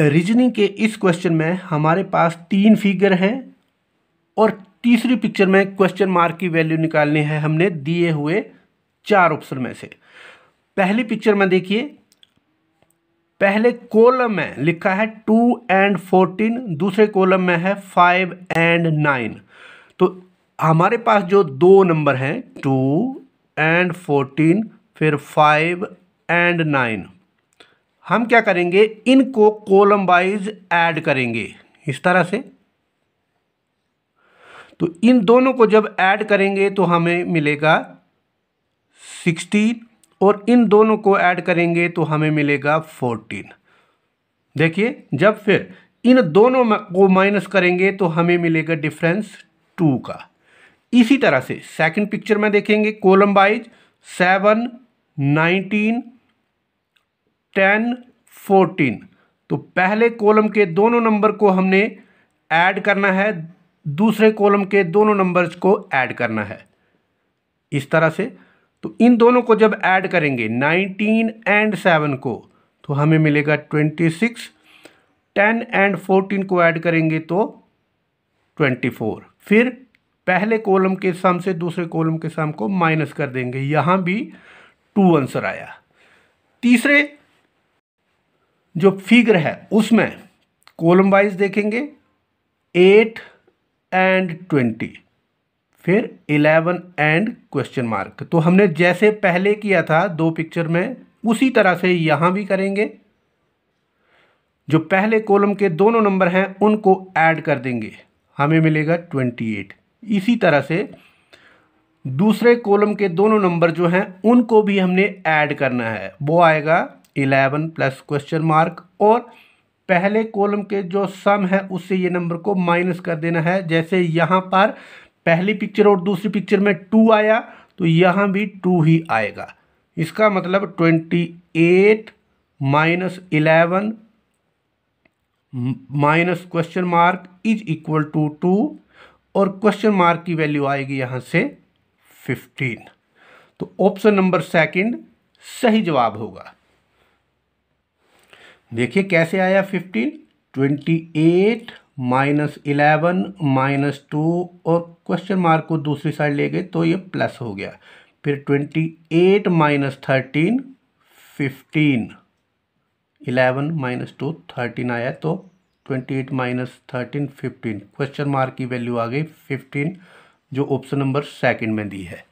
reasoning के इस question में हमारे पास तीन फिगर हैं और तीसरी पिक्चर में क्वेश्चन मार्क की वैल्यू निकालनी है हमने दिए हुए चार ऑप्शन में से पहली पिक्चर में देखिए पहले कॉलम में लिखा है टू एंड फोर्टीन दूसरे कॉलम में है फाइव एंड नाइन तो हमारे पास जो दो नंबर हैं टू एंड फोर्टीन फिर फाइव एंड नाइन हम क्या करेंगे इनको कोलम वाइज ऐड करेंगे इस तरह से तो इन दोनों को जब ऐड करेंगे तो हमें मिलेगा सिक्सटीन और इन दोनों को ऐड करेंगे तो हमें मिलेगा फोर्टीन देखिए जब फिर इन दोनों को माइनस करेंगे तो हमें मिलेगा डिफरेंस टू का इसी तरह से सेकंड पिक्चर में देखेंगे column wise seven nineteen ten fourteen तो पहले कॉलम के दोनों नंबर को हमने ऐड करना है दूसरे कॉलम के दोनों नंबर्स को ऐड करना है इस तरह से तो इन दोनों को जब ऐड करेंगे नाइनटीन एंड सेवन को तो हमें मिलेगा twenty six ten and fourteen को ऐड करेंगे तो ट्वेंटी फोर फिर पहले कॉलम के सम से दूसरे कॉलम के सम को माइनस कर देंगे यहाँ भी टू आंसर आया तीसरे जो फिगर है उसमें कॉलम वाइज देखेंगे एट एंड ट्वेंटी फिर इलेवन एंड क्वेश्चन मार्क तो हमने जैसे पहले किया था दो पिक्चर में उसी तरह से यहाँ भी करेंगे जो पहले कॉलम के दोनों नंबर हैं उनको ऐड कर देंगे हमें मिलेगा ट्वेंटी एट इसी तरह से दूसरे कॉलम के दोनों नंबर जो हैं उनको भी हमने ऐड करना है वो आएगा इलेवन प्लस क्वेश्चन मार्क और पहले कॉलम के जो सम है उससे ये नंबर को माइनस कर देना है जैसे यहाँ पर पहली पिक्चर और दूसरी पिक्चर में टू आया तो यहाँ भी टू ही आएगा इसका मतलब twenty eight minus eleven minus question mark is equal to two और क्वेश्चन मार्क की वैल्यू आएगी यहाँ से फिफ्टीन तो ऑप्शन नंबर सेकंड सही जवाब होगा देखिए कैसे आया fifteen twenty eight minus eleven minus two और क्वेश्चन मार्क को दूसरी साइड ले गए तो ये प्लस हो गया फिर twenty eight minus thirteen fifteen eleven minus two thirteen आया तो twenty eight minus thirteen fifteen question mark की वैल्यू आ गई फिफ्टीन जो ऑप्शन नंबर सेकंड में दी है